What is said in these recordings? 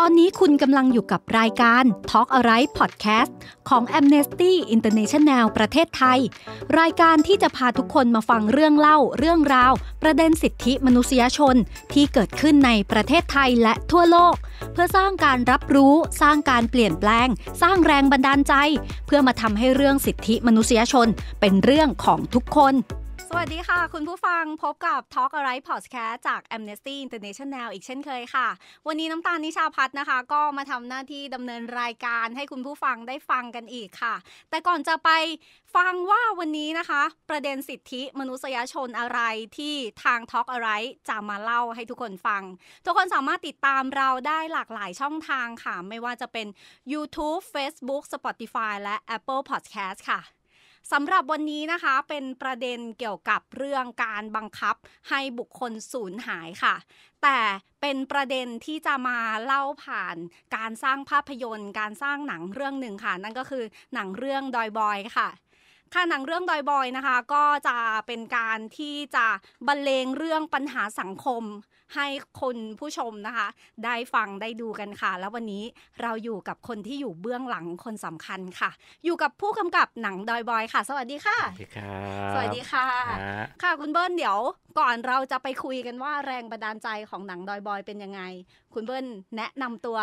ตอนนี้คุณกำลังอยู่กับรายการ Talk a r i g h t Podcast ของ Amnesty International ประเทศไทย รายการที่จะพาทุกคนมาฟังเรื่องเล่าเรื่องราว ประเด็นสิทธิมนุษยชนที่เกิดขึ้นในประเทศไทยและทั่วโลก เพื่อสร้างการรับรู้สร้างการเปลี่ยนแปลง สร้างแรงบันดาลใจ เพื่อมาทำให้เรื่องสิทธิมนุษยชนเป็นเรื่องของทุกคนสวัสดีค่ะ คุณผู้ฟังพบกับ Talk a r i g h t Podcast จาก Amnesty International อีกเช่นเคยค่ะ วันนี้น้ำตาลนิชาพัฒนะคะ ก็มาทำหน้าที่ดำเนินรายการให้คุณผู้ฟังได้ฟังกันอีกค่ะ แต่ก่อนจะไปฟังว่าวันนี้นะคะ ประเด็นสิทธิมนุษยชนอะไรที่ทาง Talk a r i g h t จะมาเล่าให้ทุกคนฟัง ทุกคนสามารถติดตามเราได้หลากหลายช่องทางค่ะ ไม่ว่าจะเป็น YouTube Facebook Spotify และ Apple Podcast ค่ะสำหรับวันนี้นะคะเป็นประเด็นเกี่ยวกับเรื่องการบังคับให้บุคคลสูญหายค่ะ แต่เป็นประเด็นที่จะมาเล่าผ่านการสร้างภาพยนตร์ การสร้างหนังเรื่องหนึ่งค่ะนั่นก็คือ หนังเรื่องดอยบอยค่ะ ค่ะหนังเรื่องดอยบอยนะคะ ก็จะเป็นการที่จะบรรเลงเรื่องปัญหาสังคมให้คนผู้ชมนะคะ ได้ฟังได้ดูกันค่ะ แล้ววันนี้เราอยู่กับคนที่อยู่เบื้องหลังคนสำคัญค่ะ อยู่กับผู้กำกับหนังดอยบอยค่ะสวัสดีค่ะ สวัสดีค่ะ สวัสดีค่ะ ค่ะคุณเบิ้ลเดี๋ยว ก่อนเราจะไปคุยกันว่า แรงบันดาลใจของหนังดอยบอยเป็นยังไง คุณเบิ้ลแนะนำตัว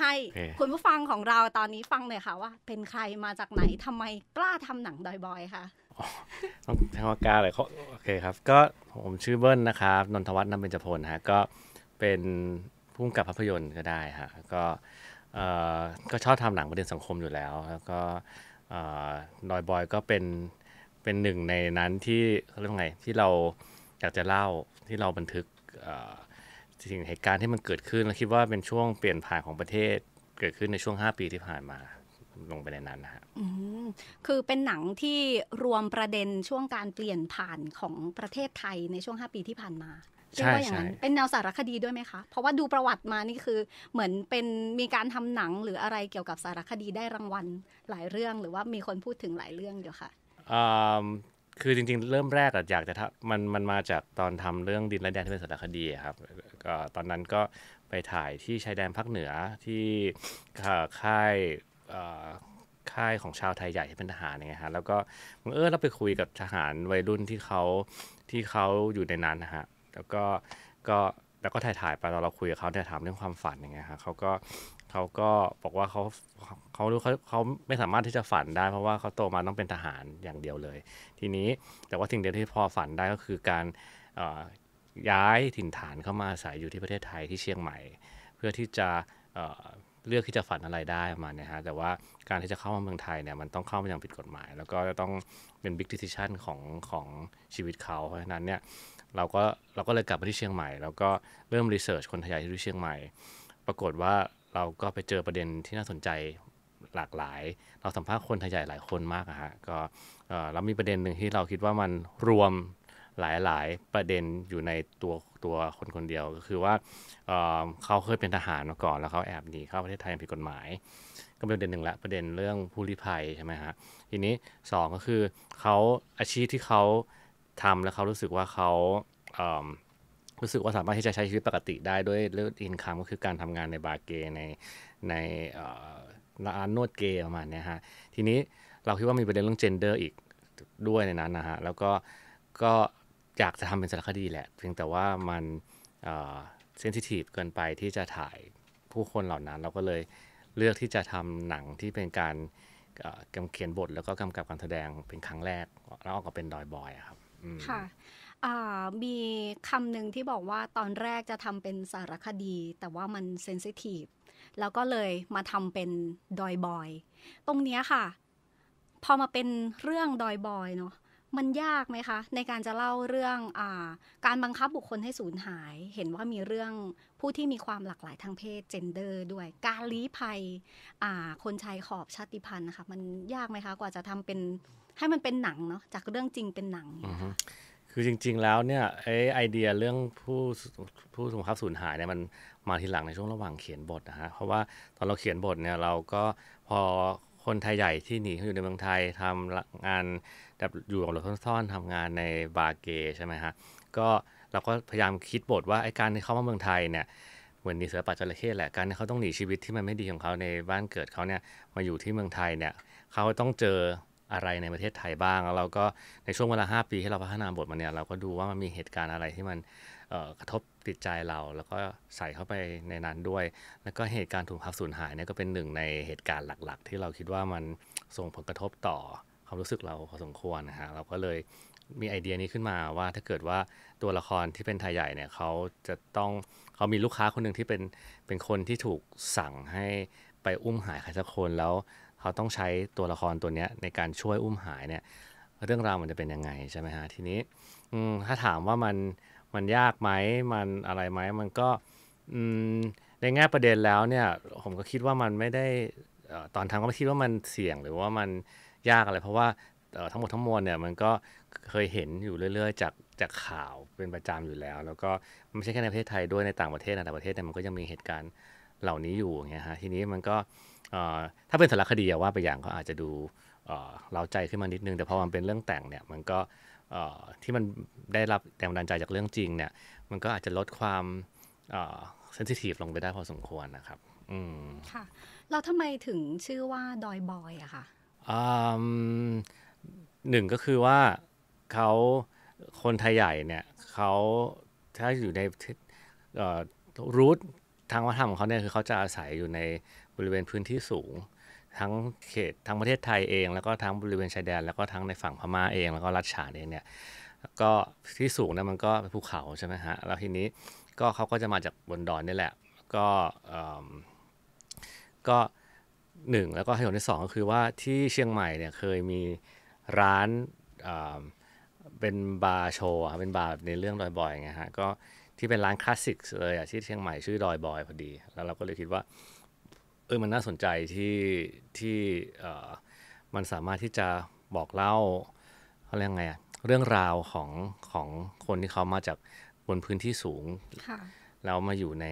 ให้คุณผู้ฟังของเราตอนนี้ฟังหน่อยค่ะว่า เป็นใครมาจากไหนทำไมกล้าทำหนังดอยบอยค่ะต้องทางกาเลยเขาโอเคครับก็ผมชื่อเบิ้ลนะครับนนทวัฒน์นำเป็นจพลฮะก็เป็นผู้กำกับภาพยนตร์ก็ได้ฮะก็เอ่อก็ชอบทำหนังประเด็นสังคมอยู่แล้วแล้วก็ลอออยบอยก็เป็นเป็นหนึ่งในนั้นที่เรียกว่าไงที่เราอยากจะเล่าที่เราบันทึกสิ่งเหตุการณ์ที่มันเกิดขึ้นเราคิดว่าเป็นช่วงเปลี่ยนผ่านของประเทศเกิดขึ้นในช่วง 5 ปีที่ผ่านมาลงไปในนั้นนะฮะคือเป็นหนังที่รวมประเด็นช่วงการเปลี่ยนผ่านของประเทศไทยในช่วง 5 ปีที่ผ่านมาเชว่าอย่างนั้นเป็นแนวสารคดีด้วยไหมคะ เพราะว่าดูประวัติมานี่คือเหมือนเป็นมีการทำหนังหรืออะไรเกี่ยวกับสารคดีได้รางวัลหลายเรื่อง หรือว่ามีคนพูดถึงหลายเรื่องเดียวค่ะ คือจริงๆ เริ่มแรกอะอยากจะมันมันมาจากตอนทำเรื่องดินและแดนที่เป็นสารคดีครับก็ตอนนั้นก็ไปถ่ายที่ชายแดนภาคเหนือที่ค่ายค่ายของชาวไทยใหญ่ที่เป็นทหารเนี่ยฮะแล้วก็มึงเออเราไปคุยกับทหารวัยรุ่นที่เขาที่เขาอยู่ในนั้นนะฮะแล้วก็ก็แล้วก็ถ่ายถ่ายไปเราเราคุยกับเขาเนี่ยถามเรื่องความฝันอย่างเงี้ยฮะเขาก็เขาก็บอกว่าเขาเขารู้เขาเขาไม่สามารถที่จะฝันได้เพราะว่าเขาโตมาต้องเป็นทหารอย่างเดียวเลย ทีนี้แต่ว่าสิ่งเดียวที่พอฝันได้ก็คือการย้ายถิ่นฐานเข้ามาอาศัยอยู่ที่ประเทศไทยที่เชียงใหม่ เพื่อที่จะเลือกที่จะฝันอะไรได้มาเนี่ยฮะ แต่ว่าการที่จะเข้ามาเมืองไทยเนี่ยมันต้องเข้ามาอย่างผิดกฎหมาย แล้วก็จะต้องเป็นบิ๊กดิสซิชันของของชีวิตเขาเพราะฉะนั้นเนี่ย เราก็เราก็เลยกลับมาที่เชียงใหม่ แล้วก็เริ่มรีเสิร์ชคนไทยที่เชียงใหม่ ปรากฏว่าเราก็ไปเจอประเด็นที่น่าสนใจหลากหลาย เราสัมภาษณ์คนไทยใหญ่หลายคนมากอะฮะก็แล้วมีประเด็นหนึ่งที่เราคิดว่ามันรวมหลาย ๆ ประเด็นอยู่ในตัวตัวคนคนเดียวก็คือว่าเเขาเคยเป็นทหารมาก่อน แล้วเขาแอบหนีเข้าประเทศไทยผิดกฎหมายก็เป็นประเด็นหนึ่งละประเด็นเรื่องผู้ลี้ภัยใช่ไหมฮะทีนี้ 2 ก็คือเขาอาชีพที่เขาทำแล้วเขารู้สึกว่าเขาเรู้สึกว่าสามารถที่จะใช้ชีวิตปกติได้ด้วยเรื่องอินคัมก็คือการทำงานในบาร์เกในในร้านนวดเกย์ประมาณนี้ฮะทีนี้เราคิดว่ามีประเด็นเรื่องเจนเดอร์อีกด้วยในนั้นนะฮะแล้วก็ก็อยากจะทำเป็นสารคดีแหละเพียงแต่ว่ามันเซนซิทีฟเกินไปที่จะถ่ายผู้คนเหล่านั้น เราก็เลยเลือกที่จะทำหนังที่เป็นการกำเขียนบท แล้วก็กำกับการแสดงเป็นครั้งแรกแล้วออกก็เป็นดอยบอยครับค่ะมีคำหนึ่งที่บอกว่าตอนแรกจะทำเป็นสารคดี แต่ว่ามันเซนซิทีฟแล้วก็เลยมาทำเป็นดอยบอยตรงนี้ค่ะ พอมาเป็นเรื่องดอยบอยเนาะมันยากไหมคะในการจะเล่าเรื่องอการบังคับบุคคลให้สูญหาย เห็นว่ามีเรื่องผู้ที่มีความหลากหลายทางเพศเจนเดอร์ด้วย การลี้ภัยคนชายขอบชาติพันธุ์นะคะมันยากไหมคะกว่าจะทำเป็นให้มันเป็นหนังเนาะจากเรื่องจริงเป็นหนังคือจริงๆแล้วเนี่ยไอไอเดียเรื่องผู้ผู้สงคับสูญหายเนี่ยมันมาทีหลังในช่วงระหว่างเขียนบทนะฮะเพราะว่าตอนเราเขียนบทเนี่ย เราก็พอคนไทยใหญ่ที่หนีเขาอยู่ในเมืองไทยทำงานแบบอยู่หลบซ่อนๆทำงานในบาเกใช่ไหมฮะก็เราก็พยายามคิดบทว่าไอ้การที่เขามาเมืองไทยเนี่ยเหมือนนิเสือป่าจระเข้แหละการที่เขาต้องหนีชีวิตที่มันไม่ดีของเขาในบ้านเกิดเขาเนี่ยมาอยู่ที่เมืองไทยเนี่ยเขาต้องเจออะไรในประเทศไทยบ้างแล้วเราก็ในช่วงเวลา5ปีที่เราพัฒนาบทมาเนี่ยเราก็ดูว่ามันมีเหตุการณ์อะไรที่มันกระทบติดใจเรา แล้วก็ใส่เข้าไปในนั้นด้วยแล้วก็เหตุการณ์ถูกพักสูญหายเนี่ยก็เป็นหนึ่งในเหตุการณ์หลักๆ ที่เราคิดว่ามันส่งผลกระทบต่อความรู้สึกเราพอสมควรนะฮะ เราก็เลยมีไอเดียนี้ขึ้นมาว่าถ้าเกิดว่าตัวละครที่เป็นไทยใหญ่เนี่ยเขาจะต้องเขามีลูกค้าคนหนึ่งที่เป็นเป็นคนที่ถูกสั่งให้ไปอุ้มหายใครสักคนแล้วเขาต้องใช้ตัวละครตัวนี้ในการช่วยอุ้มหายเนี่ย เรื่องราวมันจะเป็นยังไงใช่ไหมฮะทีนี้ถ้าถามว่า มันมันยากไหมมันอะไรไหมมันก็ในแง่ประเด็นแล้วเนี่ย ผมก็คิดว่ามันไม่ได้ตอนทำก็ไม่คิดว่ามันเสี่ยงหรือว่ามันยากอะไรเพราะว่าทั้งหมดทั้งมวลเนี่ยมันก็เคยเห็นอยู่เรื่อย ๆจากจากข่าวเป็นประจำอยู่แล้ว แล้วก็ไม่ใช่แค่ในประเทศไทยด้วยในต่างประเทศในต่างประเทศเนี่ยมันก็ยังมีเหตุการณ์เหล่านี้อยู่เงี้ยฮะทีนี้มันก็ถ้าเป็นสารคดีว่าไปอย่างก็อาจจะดูเร้าใจขึ้นมานิดนึงแต่พอมันเป็นเรื่องแต่งเนี่ยมันก็ที่มันได้รับแรงดันใจจากเรื่องจริงเนี่ยมันก็อาจจะลดความเซนซิทีฟลงไปได้พอสมควรนะครับอืมค่ะเราทำไมถึงชื่อว่าดอยบอยอะคะหนึ่งก็คือว่าเขาคนไทยใหญ่เนี่ย เขาถ้าอยู่ในรูททางวัฒนธรรมของเขาเนี่ยคือเขาจะอาศัยอยู่ในบริเวณพื้นที่สูง ทั้งเขตทั้งประเทศไทยเอง แล้วก็ทั้งบริเวณชายแดนแล้วก็ทั้งในฝั่งพม่าเอง แล้วก็รัชฉานเองเนี่ยก็ที่สูงเนี่ยมันก็เป็นภูเขาใช่ไหมฮะแล้วทีนี้ก็เขาก็จะมาจากบนดอยนี่แหละ ก็ก็หนึ่งแล้วก็เหตุผลที่สองก็คือว่าที่เชียงใหม่เนี่ยเคยมีร้านเป็นบาร์โชว์เป็นบาร์ในเรื่องดอยบอยไงฮะก็ที่เป็นร้านคลาสสิกเลยอะที่เชียงใหม่ชื่อดอยบอยพอดี แล้วเราก็เลยคิดว่าเออมันน่าสนใจที่ที่มันสามารถที่จะบอกเล่าเขาเรียกไงอะเรื่องราวของของคนที่เขามาจากบนพื้นที่สูงแล้วมาอยู่ใน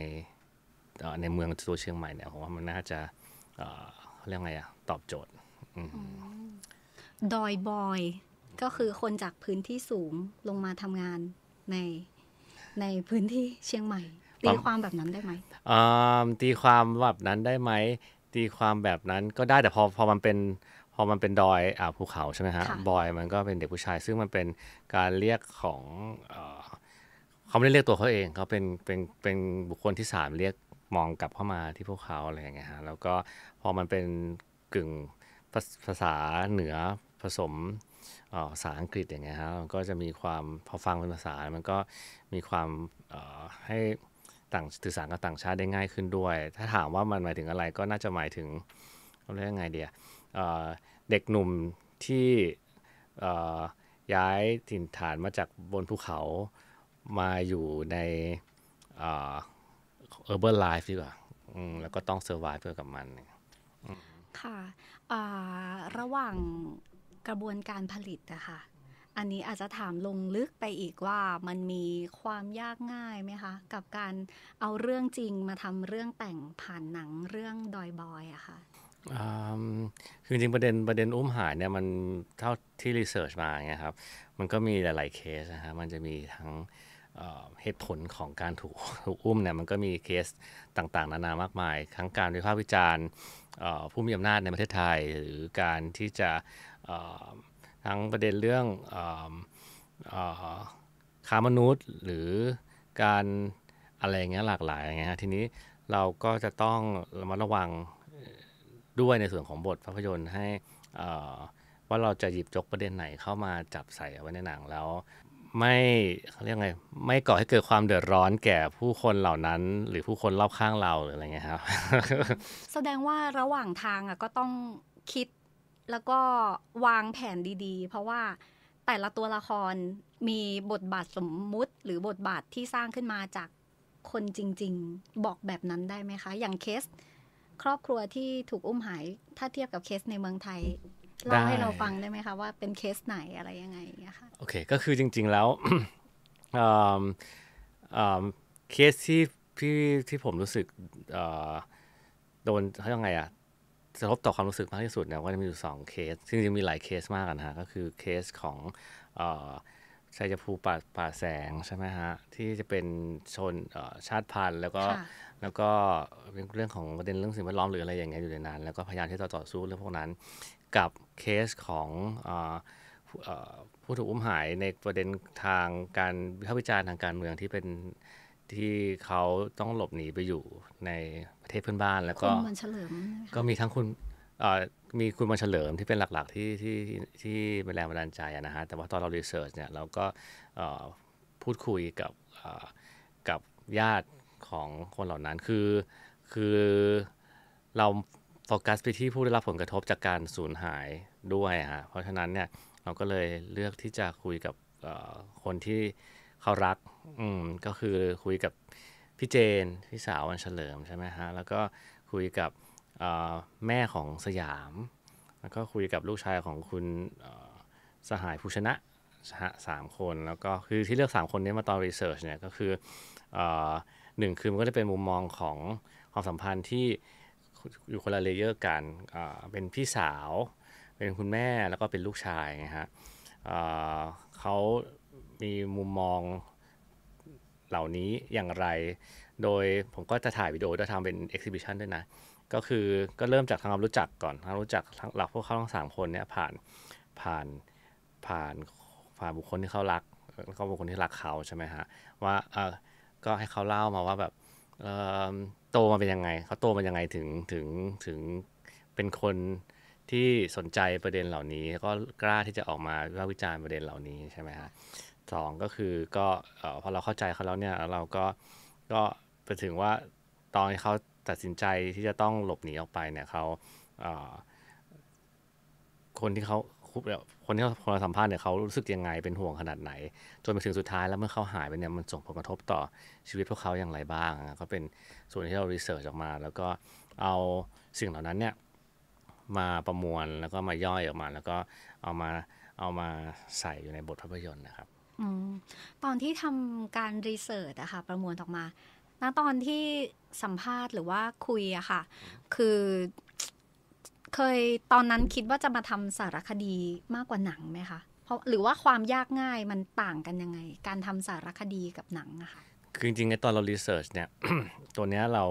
ในเมืองตัวเชียงใหม่เนี่ยผมว่ามันน่าจะเรียกไงอะตอบโจทย์ดอยบอยก็คือคนจากพื้นที่สูงลงมาทำงานในในพื้นที่เชียงใหม่ ตีความแบบนั้นได้ไหม ตีความแบบนั้นได้ไหมตีความแบบนั้นก็ได้แต่พอพอมันเป็นพอมันเป็น ดอย อ่าภูเขาใช่ไหมฮะบอยมันก็เป็นเด็กผู้ชายซึ่งมันเป็นการเรียกของเขาไม่ได้เรียกตัวเขาเองเขาเป็นเป็นเป็นบุคคลที่สามเรียกมองกลับเข้ามาที่พวกเขาอะไรอย่างเงี้ยฮะแล้วก็พอมันเป็นกึ่งภาษาเหนือผสมภาษาอังกฤษอย่างเงี้ยฮะมันก็จะมีความพอฟังเป็นภาษา มันก็มีความให้ต่างสื่อสารกับต่างชาติได้ง่ายขึ้นด้วย ถ้าถามว่ามันหมายถึงอะไรก็น่าจะหมายถึงเรียกยังไงเดียเด็กหนุ่มที่ย้ายถิ่นฐานมาจากบนภูเขามาอยู่ในเออร์เบอร์ไลฟ์ดีกว่าแล้วก็ต้องเซอร์ไวเพื่อกับมัน ค่ะระหว่างกระบวนการผลิตนะคะอันนี้อาจจะถามลงลึกไปอีกว่ามันมีความยากง่ายไหมคะ กับการเอาเรื่องจริงมาทำเรื่องแต่งผ่านหนังเรื่องดอยบอยอะคะ่ะคือจริงประเด็นประเด็นอุ้มหายเนี่ยมันเท่าที่รีเสิร์ชมาเนี่ยครับมันก็มีหลาย ๆเคสนะฮะมันจะมีทั้งเหตุผลของการถูกอุ้มเนี่ยมันก็มีเคสต่างๆนานามากมายทั้งการวิพากษ์วิจารณ์ผู้มีอำนาจในประเทศไทย หรือการที่จะทั้งประเด็นเรื่องค้ามนุษย์หรือการอะไรเงี้ยหลากหลายอย่างเงี้ยทีนี้เราก็จะต้องระมัดระวังด้วยในส่วนของบทภาพยนตร์ให้ว่าเราจะหยิบยกประเด็นไหนเข้ามาจับใส่ไว้ในหนังแล้วไม่เขาเรียกไง ไม่ก่อให้เกิดความเดือดร้อนแก่ผู้คนเหล่านั้น หรือผู้คนรอบข้างเราหรืออะไรเงี้ยครับ แสดงว่าระหว่างทางอ่ะก็ต้องคิดแล้วก็วางแผนดีๆ เพราะว่าแต่ละตัวละครมีบทบาทสมมุติหรือบทบาทที่สร้างขึ้นมาจากคนจริงๆ บอกแบบนั้นได้ไหมคะ อย่างเคส ครอบครัวที่ถูกอุ้มหาย ถ้าเทียบกับเคสในเมืองไทยเล่าให้เราฟังได้ไหมคะว่าเป็นเคสไหนอะไรยังไงอย่างเงี้ยค่ะโอเคก็คือจริง ๆแล้วเคสที่พี่ที่ผมรู้สึกโดนเขายังไงอะกระทบต่อความรู้สึกมากที่สุดเนี่ยก็จะมีอยู่สองเคส ซึ่งจะงมีหลายเคสมากนะฮะก็คือเคสของชัยภูป่าป่าแสงใช่ไหมฮะที่จะเป็นชนชาติพันธุ์แล้วก็แล้วก็เรื่องของประเด็นเรื่องสิ่งแวดล้อมหรืออะไรอย่างเงี้ยอยู่ในนั้นแล้วก็พยายามที่จะต่อสู้เรื่องพวกนั้นกับเคสของผู้ถูกอุ้มหายในประเด็นทางการวิพากษ์วิจารณ์ทางการเมืองที่เป็นที่เขาต้องหลบหนีไปอยู่ในประเทศเพื่อนบ้านแล้วก็คุณมันเฉลิมก็มีทั้งคุณมีคุณมันเฉลิมที่เป็นหลักๆที่ที่ที่เป็นแรงบันดาลใจนะฮะแต่ว่าตอนเรารีเสิร์ชเนี่ยเราก็พูดคุยกับกับญาติของคนเหล่านั้นคือคือเราโฟกัสไปที่ผู้ได้รับผลกระทบจากการสูญหายด้วยฮะ เพราะฉะนั้นเนี่ยเราก็เลยเลือกที่จะคุยกับคนที่เขารักอืมก็คือคุยกับพี่เจนพี่สาววันเฉลิมใช่ไหมฮะแล้วก็คุยกับแม่ของสยามแล้วก็คุยกับลูกชายของคุณสหายภูชนะสามคนแล้วก็คือที่เลือก3คนนี้มาตอนรีเสิร์ชเนี่ยก็คือหนึ่งคือมันก็จะเป็นมุมมองของความสัมพันธ์ที่อยู่คนละเลเยอร์กันเป็นพี่สาว เป็นคุณแม่แล้วก็เป็นลูกชายนะฮะเขามีมุมมองเหล่านี้อย่างไร โดยผมก็จะถ่ายวิดีโอจะทำเป็นเอ็กซิบิชันด้วยนะ ก็คือก็เริ่มจากทำความรู้จักก่อนทำรู้จักหลักพวกเขาทั้งสามคนเนี่ยผ่านผ่านผ่านผ่านบุคคลที่เขารัก แล้วก็บุคคลที่รักเขาใช่ไหมฮะว่าเออก็ให้เขาเล่ามาว่าแบบเออโตมาเป็นยังไงเขาโตมายังไงถึงถึงถึงเป็นคนที่สนใจประเด็นเหล่านี้ก็กล้าที่จะออกมาวิจารณ์ประเด็นเหล่านี้ใช่ไหมฮะสองก็คือก็พอเราเข้าใจเขาแล้วเนี่ยเราก็ก็ไปถึงว่า ตอนที่เขาตัดสินใจที่จะต้องหลบหนีออกไปเนี่ยเขาคนที่เขาคนที่คนเราสัมภาษณ์เนี่ยเขารู้สึกยังไงเป็นห่วงขนาดไหนจนไปถึงสุดท้ายแล้วเมื่อเขาหายไปเนี่ยมันส่งผลกระทบต่อชีวิตพวกเขาอย่างไรบ้าง ก็เป็นส่วนที่เรารีเสิร์ชออกมา แล้วก็เอาสิ่งเหล่านั้นเนี่ยมาประมวลแล้วก็มาย่อยออกมา แล้วก็เอามาเอามาใส่อยู่ในบทภาพยนตร์นะครับอตอนที่ทำการรีเสิร์ชอะค่ะ ประมวลออกมาณตอนที่สัมภาษณ์หรือว่าคุยอะค่ะ คือเคยตอนนั้นคิดว่าจะมาทำสารคดีมากกว่าหนังไหมคะ เพราะหรือว่าความยากง่ายมันต่างกันยังไงการทำสารคดีกับหนังอะคะคือจริงๆในตอนเรารีเสิร์ชเนี่ยตัวเนี้ยเรา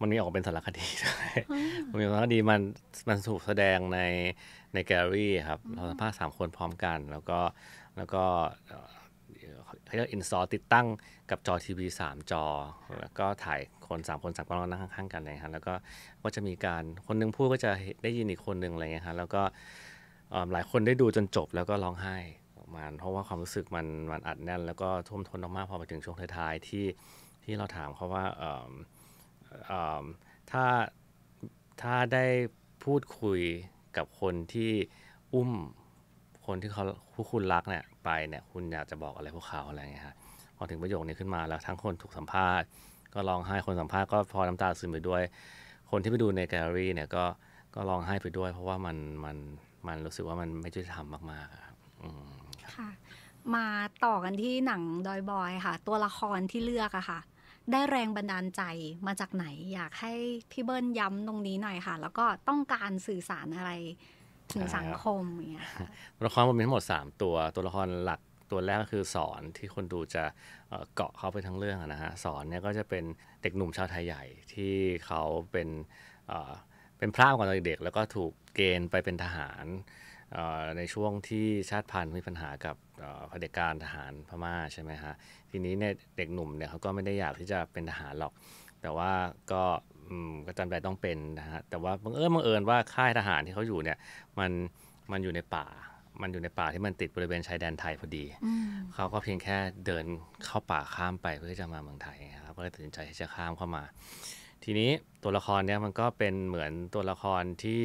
มันมีออกเป็นสารคดีใว่มันมีสารคดีมัน มันถูกแสดงใน ในแกลลี่ครับ เราสัมภาษณ์สามคนพร้อมกันแล้วก็ แล้วก็ขาเรียกอินสตอลติดตั้งกับจอทีวีสามจอแล้วก็ถ่ายคนสามคนสามคน้องนั่งข้างๆกันนะฮะแล้วก็ก็จะมีการคนนึงพูดก็จะได้ยินอีกคนนึงอะไรเงี้ยฮะแล้วก็หลายคนได้ดูจนจบแล้วก็ร้องไห้ออกมาเพราะว่าความรู้สึกมันมันอัดแน่น แล้วก็ท่วมท้นมากพอมาถึงช่วงท้ายๆที่ที่เราถามเขาว่าถ้าถ้าได้พูดคุยกับคนที่อุ้มคนที่เขาผู้คุณรักเนี่ย ไปเนี่ยคุณอยากจะบอกอะไรพวกเขาอะไรเงี้ยฮะพอถึงประโยคนี้ขึ้นมาแล้วทั้งคนถูกสัมภาษณ์ ก็ร้องไห้คนสัมภาษณ์ก็พอน้ำตาซึมไปด้วย คนที่ไปดูในแกลเลอรี่เนี่ยก็ก็ร้องไห้ไปด้วยเพราะว่ามันมันมันรู้สึกว่ามันไม่ช่วยธรรมมากๆครับค่ะมาต่อกันที่หนังดอยบอยค่ะ ตัวละครที่เลือกอะค่ะ ได้แรงบันดาลใจมาจากไหน อยากให้พี่เบิ้ลย้ำตรงนี้หน่อยค่ะ แล้วก็ต้องการสื่อสารอะไรถึงสังคมเนี่ยตัวละครมันมีทั้งหมด 3 ตัว ตัวละครหลักตัวแรกก็คือสอนที่คนดูจะเกาะเข้าไปทั้งเรื่องนะฮะ สอนเนี่ยก็จะเป็นเด็กหนุ่มชาวไทยใหญ่ที่เขาเป็นเป็นพระก่อนตอนเด็กแล้วก็ถูกเกณฑ์ไปเป็นทหารในช่วงที่ชาติพันธุ์มีปัญหากับเผด็จการทหารพม่าใช่ไหมฮะ ทีนี้เนี่ยเด็กหนุ่มเนี่ยเขาก็ไม่ได้อยากที่จะเป็นทหารหรอก แต่ว่าก็ก็จำใจต้องเป็นนะฮะแต่ว่าบังเอิญบังเอิญว่าค่ายทหารที่เขาอยู่เนี่ยมันมันอยู่ในป่า มันอยู่ในป่าที่มันติดบริเวณชายแดนไทยพอดี เขาก็เพียงแค่เดินเข้าป่าข้ามไปเพื่อจะมาเมืองไทยครับก็เลยตัดสินใจที่จะข้ามเข้ามา ทีนี้ตัวละครเนี่ยมันก็เป็นเหมือนตัวละครที่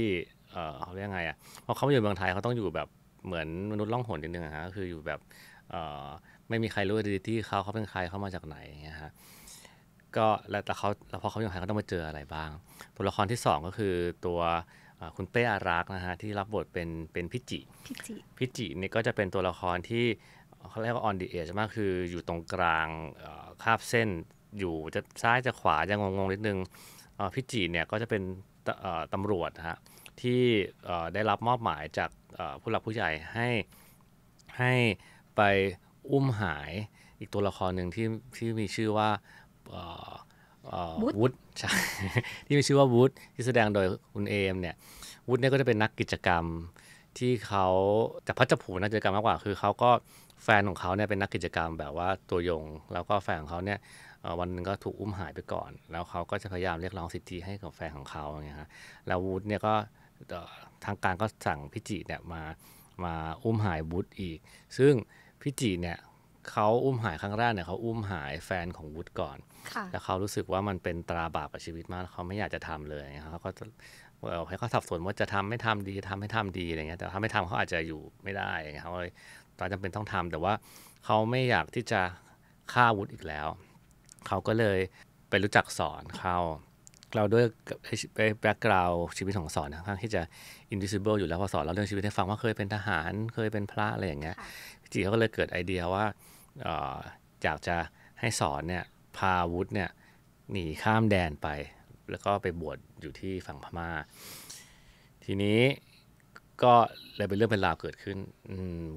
เขาเรียกไงอ่ะเพราะเขาอยู่เมืองไทยเขาต้องอยู่แบบเหมือนมนุษย์ล่องหนนิดนึงฮะก็คืออยู่แบบไม่มีใครรู้ดีที่เขาเขาเป็นใครเขามาจากไหนนงฮะก็แล้วแต่เขาแล้วพอเขาอยู่ไทยเขาต้องมาเจออะไรบ้างตัวละครที่ 2 ก็คือตัวคุณเป้อารักษ์นะฮะที่รับบทเป็นเป็นพิจิพิจิพิจินี่ก็จะเป็นตัวละครที่เขาเรียกว่าออนดีเอ g มากคืออยู่ตรงกลางคาบเส้นอยู่จะซ้ายจะขวาจะงงงนิดนึงพิจิเนี่ยก็จะเป็นตำรวจฮะที่ได้รับมอบหมายจากผู้หลักผู้ใหญ่ให้ให้ไปอุ้มหายอีกตัวละครหนึ่งที่ที่มีชื่อว่าวูดใช่ที่มีชื่อว่าวูดที่แสดงโดยคุณเอมเนี่ยวูดเนี่ยก็จะเป็นนักกิจกรรมที่เขาแต่พัชผูนักกิจกรรมมากกว่าคือเขาก็แฟนของเขาเนี่ยเป็นนักกิจกรรมแบบว่าตัวยง แล้วก็แฟนของเขาเนี่ยวันนึงก็ถูกอุ้มหายไปก่อน แล้วเขาก็จะพยายามเรียกร้องสิทธิให้กับแฟนของเขาอย่างเงี้ยฮะแล้ววูดเนี่ยก็ทางการก็สั่งพิจิเนี่ยมามาอุ้มหายวุฒอีกซึ่งพิจิเนี่ยเขาอุ้มหายครั้งแรกเนี่ยเขาอุ้มหายแฟนของวุฒก่อนแล้วเขารู้สึกว่ามันเป็นตราบาปกับชีวิตมาก เขาไม่อยากจะทำเลยเขา ก็บเขาก็ให้เขาสับสนว่าจะทำไม่ทำดีทำให้ทำดีอะไรเงี้ย แต่ถ้าไม่ทำเขาอาจจะอยู่ไม่ได้ เขาเลยตอนจำเป็นต้องทำแต่ว่า เขาไม่อยากที่จะฆ่าวุธอีกแล้ว เขาก็เลยไปรู้จักสอนเขา เราด้วยแบ็กกราวชีวิตของสอนทั้งที่จะ i n ิ i s i b l e อยู่แล้วพอสอนเราเรื่องชีวิตให้ฟังว่าเคยเป็นทหาร เคยเป็นพระอะไรอย่างเงี้ยจีเขาก็เลยเกิดไอเดียว่าอยากจะให้สอนเนี่ยพาวุฒเนี่ยหนีข้ามแดนไป แล้วก็ไปบวชอยู่ที่ฝั่งพมา่า ทีนี้ก็เลยเป็นเรื่องเป็นราวเกิดขึ้น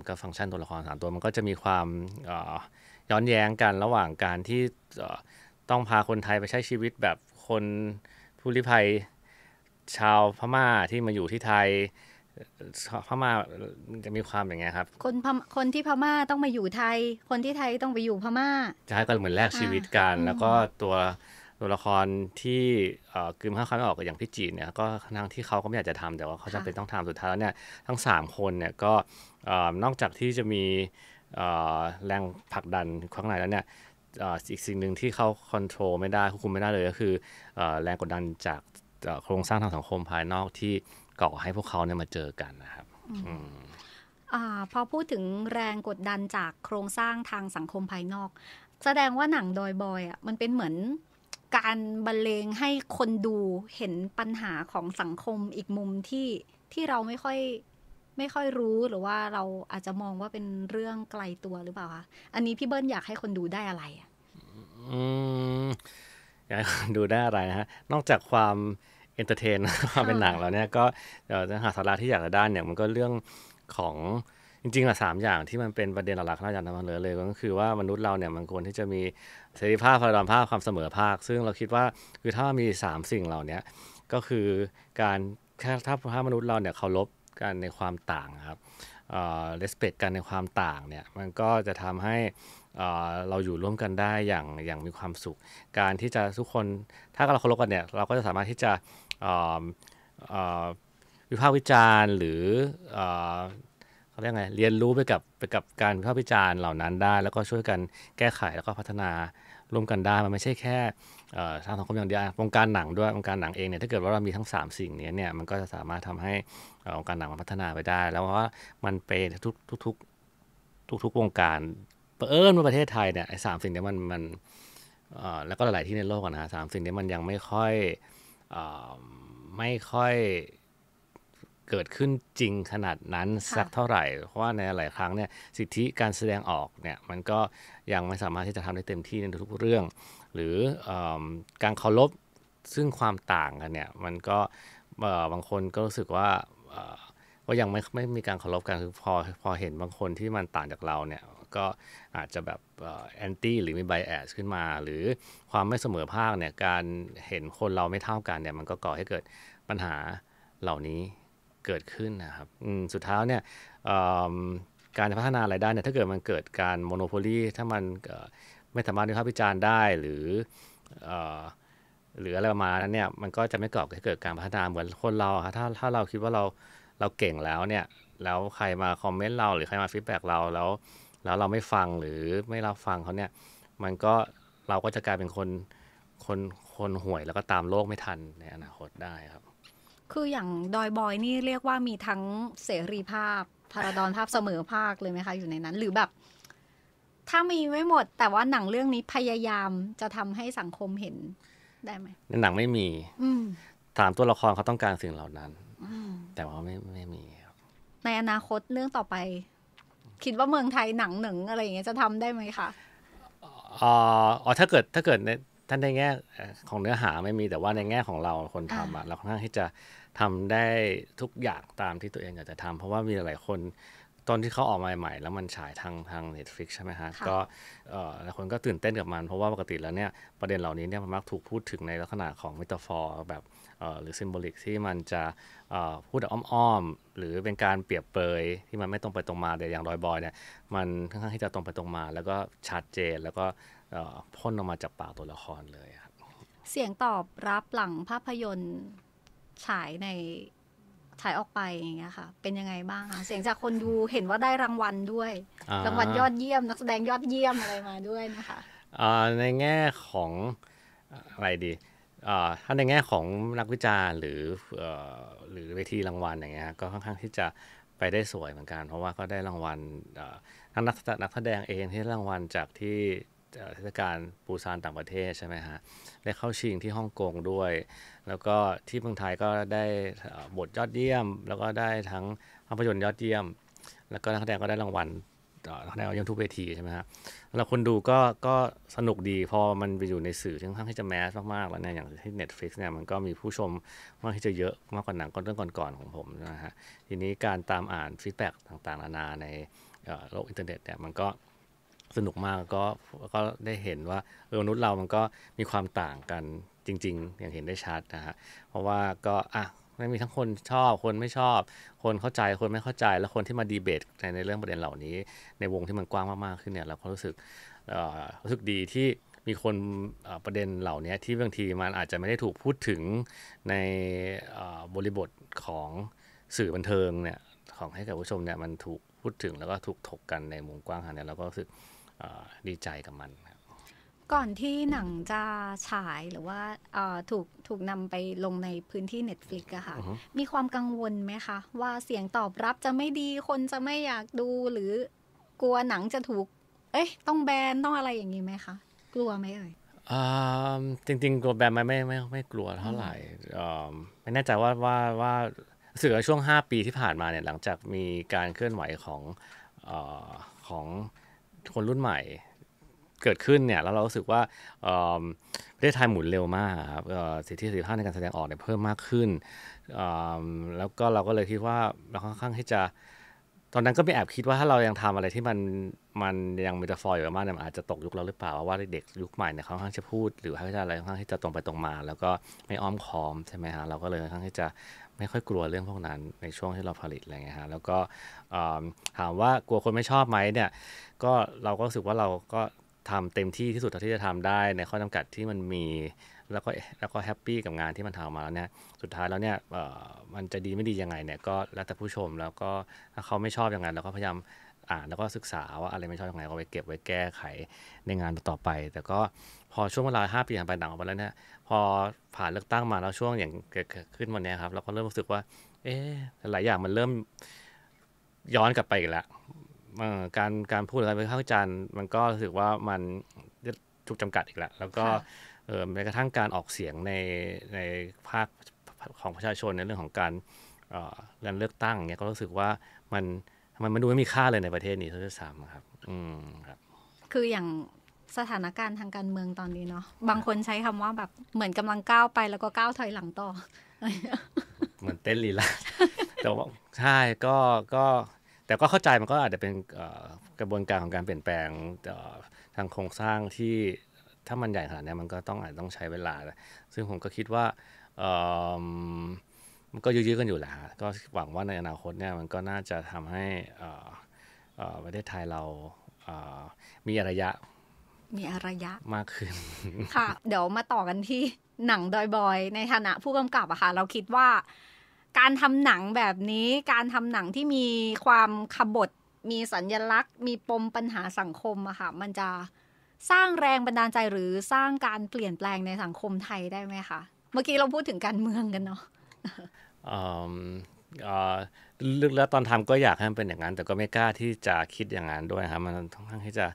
ก็ฟังก์ชันตัวละครสามตัวมันก็จะมีความย้อนแย้งกันระหว่างการที่ต้องพาคนไทยไปใช้ชีวิตแบบคนผู้ลี้ภัยชาวพม่าที่มาอยู่ที่ไทยพม่าจะมีความอย่างไงครับคนคนที่พม่าต้องมาอยู่ไทย คนที่ไทยต้องไปอยู่พม่าใช่ก็เหมือนแลกชีวิตกันแล้วก็ตัวตัวละครที่คลืมข้าวคันออกอย่างพี่จีนเนี่ยก็ทั้งที่เขาก็ไม่อยากจะทำแต่ว่าเขาจำเป็นต้องทำสุดท้ายแล้วเนี่ยทั้ง3คนเนี่ยก็นอกจากที่จะมีแรงผลักดันข้างในแล้วเนี่ยอีกสิ่งหนึ่งที่เขาควบคุมไม่ได้ควบคุมไม่ได้เลยก็คือแรงกดดันจากโครงสร้างทางสังคมภายนอกที่ก่อให้พวกเขาเนี่ยมาเจอกันนะครับอพอพูดถึงแรงกดดันจากโครงสร้างทางสังคมภายนอก แสดงว่าหนังดอยบอยอ่ะมันเป็นเหมือน การบรรเลงให้คนดูเห็นปัญหาของสังคมอีกมุมที่ที่เราไม่ค่อยไม่ค่อยรู้หรือว่าเราอาจจะมองว่าเป็นเรื่องไกลตัวหรือเปล่าคะ อันนี้พี่เบิ้ลอยากให้คนดูได้อะไรอืม อยากให้คนดูได้อะไรนะฮะ นอกจากความเอนเตอร์เทนมาเป็นหนังแล้วเนี่ยก็เนื้อหาสาระที่อยากจะได้เนี่ยมันก็เรื่องของจริง ๆละสามอย่างที่มันเป็นประเด็นหลักๆน่าจะนำมาเลยเลยก็คือว่ามนุษย์เราเนี่ยมันควรที่จะมีเสรีภาพพลดอนภาพความเสมอภาค ซึ่งเราคิดว่าคือถ้ามี 3 สิ่งเหล่านี้ก็คือการถ้าถ้ามนุษย์เราเนี่ยเคารพกันในความต่างครับเออรสเพคกันในความต่างเนี่ยมันก็จะทำให้เราอยู่ร่วมกันได้อย่างอย่างมีความสุข การที่จะทุกคนถ้าเราเคารพกันเนี่ยเราก็จะสามารถที่จะวิพากษ์วิจารณ์หรือเขาเรียกไงเรียนรู้ไปกับไปกับการวิพากษ์วิจารณ์เหล่านั้นได้ แล้วก็ช่วยกันแก้ไขแล้วก็พัฒนาร่วมกันได้มันไม่ใช่แค่ทางสังคมอย่างเดียววงการหนังด้วยวงการหนังเองเนี่ยถ้าเกิดว่าเรามีทั้ง 3 สิ่งนี้เนี่ยมันก็จะสามารถทำให้วงการหนังมันพัฒนาไปได้แล้วว่ามันเป็นทุกทุกทุกทุกวงการเอิดว่าประเทศไทยเนี่ยไอ้สามสิ่งนี้มันมันแล้วก็หลายที่ในโลกนะฮะสามสิ่งนี้มันยังไม่ค่อยไม่ค่อยเกิดขึ้นจริงขนาดนั้นสักเท่าไหร่ เพราะว่าในหลายครั้งเนี่ยสิทธิการแสดงออกเนี่ยมันก็ยังไม่สามารถที่จะทำได้เต็มที่ในทุกเรื่อง หรืออการเคารพซึ่งความต่างกันเนี่ยมันก็บางคนก็รู้สึกว่าก็ยังไม่ไม่มีการเคารพกันคือพอพอเห็นบางคนที่มันต่างจากเราเนี่ยก็อาจจะแบบแอนตี้หรือมีไบแอสขึ้นมา หรือความไม่เสมอภาคเนี่ยการเห็นคนเราไม่เท่ากันเนี่ยมันก็ก่อให้เกิดปัญหาเหล่านี้เกิดขึ้นนะครับสุดท้ายเนี่ยการพัฒนาอะไรได้เนี่ยถ้าเกิดมันเกิดการโมโนโพลีถ้ามันไม่สามารถวิพากษ์วิจารณ์ได้หรือหรืออะไรประมาณนั้นเนี่ยมันก็จะไม่ก่อให้เกิดการพัฒนาเหมือนคนเราครับถ้าถ้าเราคิดว่าเราเราเก่งแล้วเนี่ยแล้วใครมาคอมเมนต์เราหรือใครมาฟีดแบ็กเราแล้วแล้วเราไม่ฟังหรือไม่รับฟังเขาเนี่ย มันก็เราก็จะกลายเป็นคนคนคนห่วยแล้วก็ตามโลกไม่ทันในอนาคตได้ครับ คืออย่างดอยบอยนี่เรียกว่ามีทั้งเสรีภาพพาราดอนภาพเสมอภาคเลยไหมคะ อยู่ในนั้น หรือแบบ ถ้ามีไม่หมด แต่ว่าหนังเรื่องนี้พยายามจะทำให้สังคมเห็น ได้ไหมในหนังไม่มี อืถามตัวละครเขาต้องการสิ่งเหล่านั้นแต่ว่าไม่ไม่มีครับในอนาคตเรื่องต่อไปคิดว่าเมืองไทยหนังหนึ่งอะไรอย่างเงี้ยจะทำได้ไหมคะอ๋อถ้าเกิดถ้าเกิดในท่านในแง่ของเนื้อหาไม่มีแต่ว่าในแง่ของเราคนทำอะเราค่อนข้างที่จะทำได้ทุกอย่างตามที่ตัวเองอยากจะทำเพราะว่ามีหลายคนตอนที่เขาออกมาใหม่แล้วมันฉายทางทาง n น t f l i x ใช่ไหมฮะ ก็หลายคนก็ตื่นเต้นกับมัน เพราะว่าปกติแล้วเนี่ยประเด็นเหล่านี้เนี่ยมันมักถูกพูดถึงในลักษณะของมิตาฟอร์แบบหรือซิมโบลิกที่มันจะพูดแบบอ้อมๆหรือเป็นการเปรียบเปยที่มันไม่ตรงไปตรงมาแต่อย่างรอยบอยเนี่ยมันค่อนข้างที่จะตรงไปตรงมา แล้วก็ชัดเจนแล้วก็พ่นออกมาจากปากตัวละครเลยครับเสียงตอบรับหลังภาพยนตร์ฉายในฉายออกไปอย่างเงี้ยค่ะ เป็นยังไงบ้างคะเสียงจากคนดูเห็นว่าได้รางวัลด้วย รางวัลยอดเยี่ยม นักแสดงยอดเยี่ยมอะไรมาด้วยนะคะในแง่ของอะไรดี ถ้าในแง่ของนักวิจารณ์หรือหรือเวทีรางวัลอย่างเงี้ย ก็ค่อนข้างที่จะไปได้สวยเหมือนกัน เพราะว่าก็ได้รางวัลทั้งนักนักแสดงเองที่รางวัลจากที่เทศกาลปูซานต่างประเทศใช่ไหมฮะได้เข้าชิงที่ฮ่องกงด้วย แล้วก็ที่เมืองไทยก็ได้บทยอดเยี่ยม แล้วก็ได้ทั้งภาพยนตร์ยอดเยี่ยมแล้วก็นักแสดงก็ได้รางวัลนักแสดงยอดยทุกเวทีใช่ไหมฮะแล้วคนดูก็ก็สนุกดี พอมันไปอยู่ในสื่อค่อนข้างที่จะแมสมาก ๆ แล้วเนี่ยอย่างที่ Netflix เนี่ยมันก็มีผู้ชมมากที่จะเยอะมากกว่าหนังเรื่องก่อนๆของผมนะฮะทีนี้การตามอ่านฟีดแบ็กต่างๆนานาในโลกอินเทอร์เน็ตเนี่ยมันก็สนุกมากก็ก็ได้เห็นว่าเออมนุษย์เรามันก็มีความต่างกันจริง ๆ อย่างเห็นได้ชัดนะฮะเพราะว่าก็อ่ะไม่มีทั้งคนชอบคนไม่ชอบ คนเข้าใจคนไม่เข้าใจแล้วคนที่มาดีเบตในเรื่องประเด็นเหล่านี้ ในวงที่มันกว้างมากๆขึ้นเนี่ยเราก็รู้สึกรู้สึกดีที่มีคนประเด็นเหล่านี้ที่บางทีมันอาจจะไม่ได้ถูกพูดถึงในบริบทของสื่อบันเทิงเนี่ยของให้กับผู้ชมเนี่ยมันถูกพูดถึงแล้วก็ถูกถกกันในวงกว้างเนี่ยเราก็รู้สึกดีใจกับมันครับก่อนที่หนังจะฉายหรือว่าถูกถูกนำไปลงในพื้นที่ Netflix อะค่ะมีความกังวลไหมคะ ว่าเสียงตอบรับจะไม่ดีคนจะไม่อยากดูหรือกลัวหนังจะถูกเอ้ยต้องแบนต้องอะไรอย่างนี้ไหมคะกลัวไหมเอ่ยจริงๆ กลัวแบนไม่ไม่ไม่ไม่กลัวเท่าไหร่ไม่แน่ใจว่าว่าว่า สื่อช่วง 5 ปีที่ผ่านมาเนี่ยหลังจากมีการเคลื่อนไหวของของคนรุ่นใหม่เกิดขึ้นเนี่ยแล้วเรารู้สึกว่าประเทศไทยหมุนเร็วมากครับสิทธิเสรีภาพในการแสดงออกเนี่ยเพิ่มมากขึ้นแล้วก็เราก็เลยคิดว่าเราค่อนข้างที่จะ ตอนนั้นก็ไม่แอบคิดว่าถ้าเรายังทำอะไรที่มันมันยังมีตะฟอยอยู่มากเนี่ยอาจจะตกยุคเราหรือเปล่าว่าเด็กยุคใหม่เนี่ยค่อนข้างจะพูด หรือค่อนข้างจะอะไรค่อนข้างที่จะตรงไปตรงมา แล้วก็ไม่อ้อมค้อมใช่ไหมฮะเราก็เลยค่อนข้างที่จะไม่ค่อยกลัวเรื่องพวกนั้นในช่วงที่เราผลิตอะไรเงี้ยฮะแล้วก็ถามว่ากลัวคนไม่ชอบไหมเนี่ยก็เราก็รู้สึกว่าเราก็ทำเต็มที่ที่สุดเท่าที่จะทำได้ในข้อจากัดที่มันมีแล้วก็แล้วก็แฮปปี้กับงานที่มันทำมาแล้วเนี่ยสุดท้ายแล้วเนี่ยมันจะดีไม่ดียังไงเนี่ยก็แล้วแต่ผู้ชมแล้วก็ถ้าเขาไม่ชอบอย่างนั้นเราก็พยายามอ่านแล้วก็ศึกษาว่าอะไรไม่ชอบยังไงก็ไปเก็บไว้แก้ไขในงานต่อไป แต่ก็พอช่วงเวลา5ปีผ่านไปหนังออกมาแล้วเนี่ยพอผ่านเลือกตั้งมาแล้วช่วงอย่างเกิดขึ้นวันนี้ครับเราก็เริ่มรู้สึกว่า เอ๊ะหลายอย่างมันเริ่มย้อนกลับไปอีกแล้วการการพูดอะไรไปข้าจานมันก็รู้สึกว่ามันถูกจำกัดอีกแล้วแล้วก็แม้กระทั่งการออกเสียงในในภาคของประชาชนในเรื่องของการเลือกตั้งเนี่ยก็รู้สึกว่ามันมันมันดูไม่มีค่าเลยในประเทศนี้ทั้งสามครับ อืมครับคืออย่างสถานการณ์ทางการเมืองตอนนี้เนาะ บางคนใช้คำว่าแบบเหมือนกำลังก้าวไปแล้วก็ก้าวถอยหลังต่อ เหมือนเต้นลีลาแต่ว่าใช่ก็ก็แต่ก็เข้าใจมันก็อาจจะเป็นกระบวนการของการเปลี่ยนแปลงทางโครงสร้างที่ถ้ามันใหญ่ขนาดนี้มันก็ต้องอาจต้องใช้เวลา ซึ่งผมก็คิดว่ามันก็ยื้อๆกันอยู่แหละก็หวังว่าในอนาคตเนี่ยมันก็น่าจะทำให้ประเทศไทยเรามีอารยะมีอารยะมากขึ้นค่ะ เดี๋ยวมาต่อกันที่หนังดอยบอยในฐานะผู้กำกับอะค่ะเราคิดว่า การทำหนังแบบนี้การทำหนังที่มีความขบฏมีสัญญลักษณ์ มีปมปัญหาสังคมอะค่ะมันจะสร้างแรงบันดาลใจหรือสร้างการเปลี่ยนแปลงในสังคมไทยได้ไหมคะเมื่อกี้เราพูดถึงการเมืองกันเนาะลึกแล้วตอนทำก็อยากให้มันเป็นอย่างนั้นแต่ก็ไม่กล้าที่จะคิดอย่างนั้นด้วยครับมันค่อนข้างที่จะ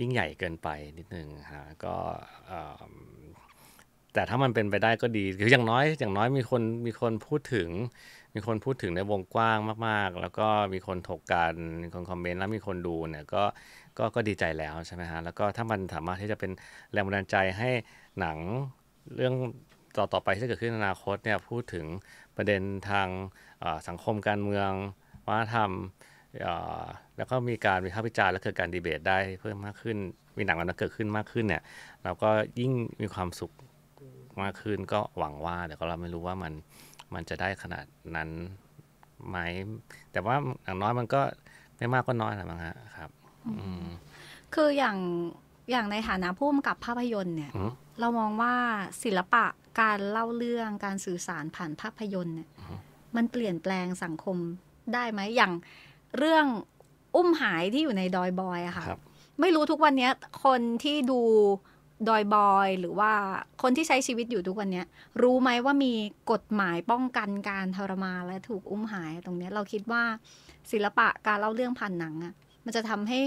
ยิ่งใหญ่เกินไปนิดนึงฮะก็แต่ถ้ามันเป็นไปได้ก็ดีคืออย่างน้อยอย่างน้อยมีคนมีคนพูดถึงมีคนพูดถึงในวงกว้างมาก ๆ แล้วก็มีคนถกกันมีคนคอมเมนต์แล้วมีคนดูเนี่ยก็ก็ก็ดีใจแล้วใช่ไหมฮะแล้วก็ถ้ามันสามารถที่จะเป็นแรงบันดาลใจให้หนังเรื่องต่อต่อไปที่จะเกิดขึ้นในอนาคตเนี่ยพูดถึงประเด็นทางสังคมการเมืองวัฒนธรรมแล้วก็มีการวิพากษ์วิจารณ์และเกิดการดีเบตได้เพิ่มมากขึ้นมีหนังมันเกิดขึ้นมากขึ้นเนี่ยเราก็ยิ่งมีความสุขมากขึ้นก็หวังว่าแต่ก็เราไม่รู้ว่ามันมันจะได้ขนาดนั้นไหมแต่ว่าอย่างน้อยมันก็ไม่มากก็น้อยแหละมั้งฮะครับคืออย่างอย่างในฐานะผู้กำกับภาพยนตร์เนี่ย เรามองว่าศิลปะการเล่าเรื่องการสื่อสารผ่านภาพยนตร์เนี่ยมันเปลี่ยนแปลงสังคมได้ไหมอย่างเรื่องอุ้มหายที่อยู่ในดอยบอยอะค่ะไม่รู้ทุกวันนี้คนที่ดูดอยบอยหรือว่าคนที่ใช้ชีวิตอยู่ทุกวันนี้รู้ไหมว่ามีกฎหมายป้องกันการทรมานและถูกอุ้มหาย ตรงนี้เราคิดว่าศิลปะการเล่าเรื่องผ่านหนังอะมันจะทำให้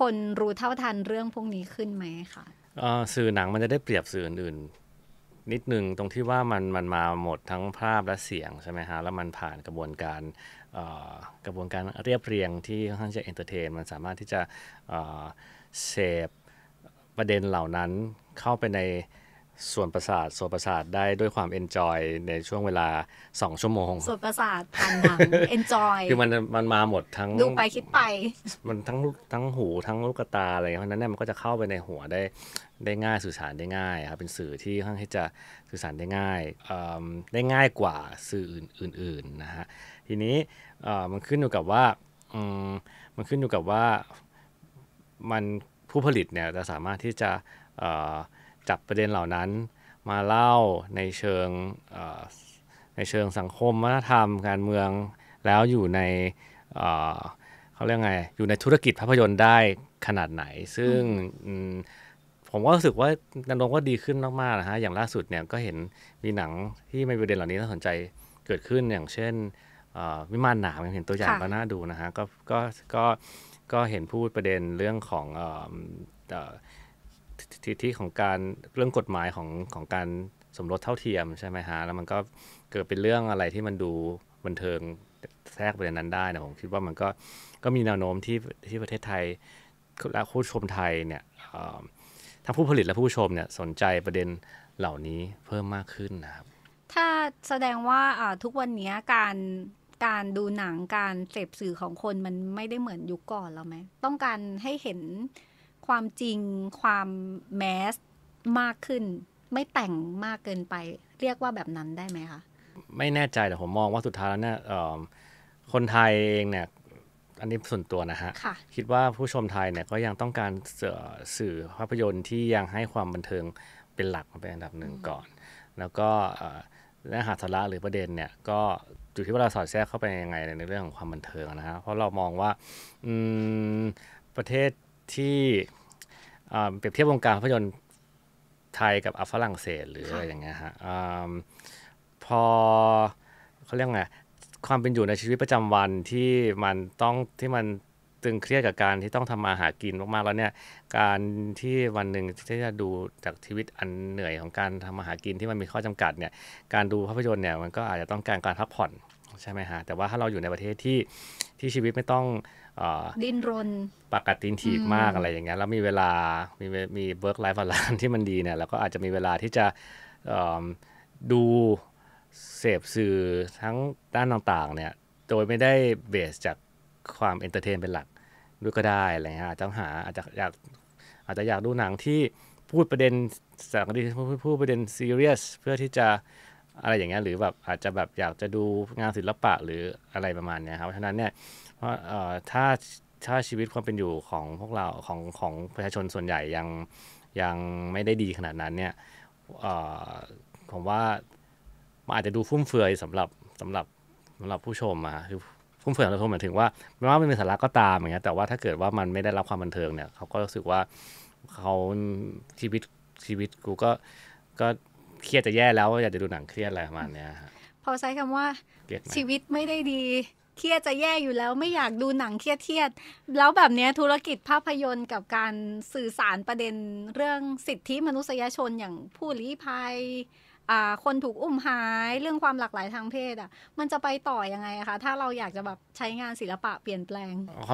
คนรู้เท่าทันเรื่องพวกนี้ขึ้นไหมคะสื่อหนังมันจะได้เปรียบสื่ออื่นนิดนึงตรงที่ว่ามันมันมาหมดทั้งภาพและเสียงใช่ไหมฮะ แล้วมันผ่านกระบวนการกระบวนการเรียบเรียงที่ค่อนข้างจะเอนเตอร์เทนมันสามารถที่จะเสพประเด็นเหล่านั้นเข้าไปในส่วนประสาทส่วนประสาทได้ด้วยความเอนจอยในช่วงเวลาสองชั่วโมง ส่วนประสาทผ่านหนังเอนจอยคือมันมันมาหมดทั้งดูไปคิดไปมันทั้งทั้งหูทั้งลูกตาอะไรเพราะนั้นเนี่ยมันก็จะเข้าไปในหัวได้ได้ง่ายสื่อสารได้ง่ายครับเป็นสื่อที่ค่อนข้างจะสื่อสารได้ง่ายได้ง่ายกว่าสื่ออื่นๆนะฮะทีนี้มันขึ้นอยู่กับว่ามันขึ้นอยู่กับว่ามันผู้ผลิตเนี่ยจะสามารถที่จะจับประเด็นเหล่านั้นมาเล่าในเชิงในเชิงสังคมวัฒนธรรม การเมืองแล้วอยู่ในเขาเรียกไง อยู่ในธุรกิจภาพยนตร์ได้ขนาดไหน ซึ่งผมก็รู้สึกว่านันดงก็ดีขึ้นมากๆนะฮะอย่างล่าสุดเนี่ยก็เห็นมีหนังที่มีประเด็นเหล่านี้น่าสนใจเกิดขึ้นอย่างเช่นวิมานหนามเห็นตัวอย่างก็น่าดูนะฮะก็ก็ก็ก็เห็นพูดประเด็นเรื่องของสิทธิของการเรื่องกฎหมายของของการสมรสเท่าเทียมใช่ไหมฮะแล้วมันก็เกิดเป็นเรื่องอะไรที่มันดูบันเทิงแทรกไปในนั้นได้นะผมคิดว่ามันก็ก็มีแนวโน้มที่ที่ประเทศไทยและผู้ชมไทยเนี่ยทั้งผู้ผลิตและผู้ชมเนี่ยสนใจประเด็นเหล่านี้เพิ่มมากขึ้นนะครับ ถ้าแสดงว่าทุกวันนี้การการดูหนังการเสพสื่อของคนมันไม่ได้เหมือนยุคก่อนแล้วไหมต้องการให้เห็นความจริงความแมสมากขึ้น ไม่แต่งมากเกินไปเรียกว่าแบบนั้นได้ไหมคะ ไม่แน่ใจแต่ผมมองว่าสุดท้ายแล้วเนี่ยคนไทยเองเนี่ยอันนี้ส่วนตัวนะฮะคะคิดว่าผู้ชมไทยเนี่ยก็ยังต้องการสื่อภาพยนตร์ที่ยังให้ความบันเทิงเป็นหลักเป็นอันดับหนึ่งก่อน แล้วก็เนื้อหาสาระหรือประเด็นเนี่ยก็อยู่ที่ว่าเราสอดแทรกเข้าไปยังไงในเรื่องของความบันเทิงนะฮะเพราะเรามองว่าประเทศที่เปรียบเทียบวงการภาพยนตร์ไทยกับอฝรั่งเศสหรืออะไรอย่างเงี้ยฮะพอเขาเรียกไงความเป็นอยู่ในชีวิตประจำวันที่มันต้องที่มันตึงเครียดกับการที่ต้องทำมาหากินมากๆแล้วเนี่ยการที่วันหนึ่งที่จะดูจากชีวิตอันเหนื่อยของการทำมาหากินที่มันมีข้อจำกัดเนี่ยการดูภาพยนตร์เนี่ยมันก็อาจจะต้องการการพักผ่อนใช่ไหมฮะแต่ว่าถ้าเราอยู่ในประเทศที่ที่ชีวิตไม่ต้องดิ้นรนปากกตินถีบมากอะไรอย่างเงี้ยแล้วมีเวลามีมีเบิร์กไลฟ์บาลานที่มันดีเนี่ยเราก็อาจจะมีเวลาที่จะดูเสพสื่อทั้งด้านต่างๆเนี่ยโดยไม่ได้เบสจากความเอนเตอร์เทนเป็นหลักด้วยก็ได้อะไรเงี้ยอต้องหาอาจจะอยากอาจจะอยากดูหนังที่พูดประเด็นสารคดีพูดประเด็นซีเรียสเพื่อที่จะอะไรอย่างเงี้ยหรือแบบอาจจะแบบอยากจะดูงานศิลปะหรืออะไรประมาณเนี้ยครับเพราะฉะนั้นเนี่ยเพราะถ้าถ้าชีวิตความเป็นอยู่ของพวกเราของของประชาชนส่วนใหญ่ยังยังไม่ได้ดีขนาดนั้นเนี่ยผมว่ามันอาจจะดูฟุ่มเฟือยสำหรับสำหรับสำหรับผู้ชมอะคือฟุ่มเฟือยสำหรับผู้ชมหมายถึงว่าไม่ว่ามันเป็นสาระก็ตามอย่างเงี้ยแต่ว่าถ้าเกิดว่ามันไม่ได้รับความบันเทิงเนี่ยเขาก็รู้สึกว่าเขาชีวิตชีวิตกูก็ก็เครียดจะแย่แล้วอยากจะดูหนังเครียดอะไรประมาณนี้ย พอใช้คำว่าชีวิตไม่ได้ดี เครียดจะแย่อยู่แล้วไม่อยากดูหนังเครียดเครียด แล้วแบบนี้ธุรกิจภาพยนตร์กับการสื่อสารประเด็นเรื่องสิทธิมนุษยชนอย่างผู้ลี้ภัยคนถูกอุ้มหายเรื่องความหลากหลายทางเพศอ่ะมันจะไปต่อยังไงคะ ถ้าเราอยากจะแบบใช้งานศิลปะเปลี่ยนแปลง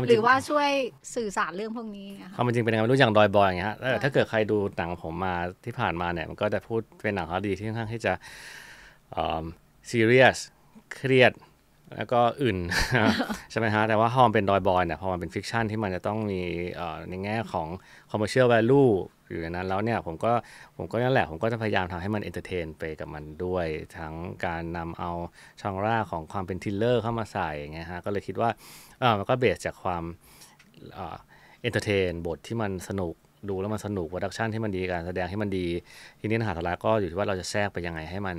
หรือว่าช่วยสื่อสารเรื่องพวกนี้ค่ะความจริงเป็นยังไงรู้อย่างดอยบอยอย่างเงี้ยถ้าเกิดใครดูหนังผมมาที่ผ่านมาเนี่ยมันก็จะพูดเป็นหนังฮอลดีที่ค่อนข้างที่จะอซีเรียสเครียดแล้วก็อื่น ใช่ไหมฮะแต่ว่าพอมันเป็นดอยบอยเนี่ยพอมันเป็นฟิกชันที่มันจะต้องมีในแง่ของคอมเมอร์เชียลแวลูอยู่ในนั้นแล้วเนี่ยผมก็ผมก็นั่นแหละผมก็จะพยายามทำให้มันเอนเตอร์เทนไปกับมันด้วยทั้งการนำเอาช่องร่าของความเป็นทิลเลอร์เข้ามาใส่เงี้ยฮะก็เลยคิดว่าอ่ามันก็เบสจากความเอนเตอร์เทนบทที่มันสนุกดูแล้วมันสนุกโปรดักชันที่มันดีการแสดงที่มันดีทีนี้หาทาระก็อยู่ที่ว่าเราจะแทรกไปยังไงให้มัน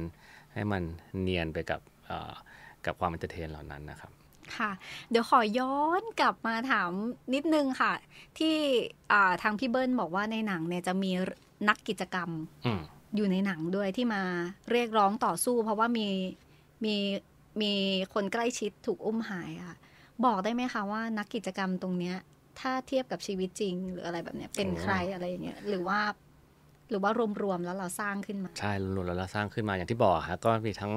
ให้มันเนียนไปกับกับความเอนเตอร์เทนเหล่านั้นนะครับค่ะเดี๋ยวขอย้อนกลับมาถามนิดนึงค่ะ ที่ทางพี่เบิ้ลบอกว่าในหนังเนี่ย จะมีนักกิจกรรม อยู่ในหนังด้วยที่มาเรียกร้องต่อสู้ เพราะว่ามีมีมีคนใกล้ชิดถูกอุ้มหายอ่ะ บอกได้ไหมคะว่านักกิจกรรมตรงเนี้ย ถ้าเทียบกับชีวิตจริง หรืออะไรแบบเนี้ยเป็นใครอะไรอย่างเงี้ยหรือว่า หรือว่ารวมรวมแล้วเราสร้างขึ้นมา ใช่รวมแล้วเราสร้างขึ้นมา อย่างที่บอกฮะก็มีทั้ง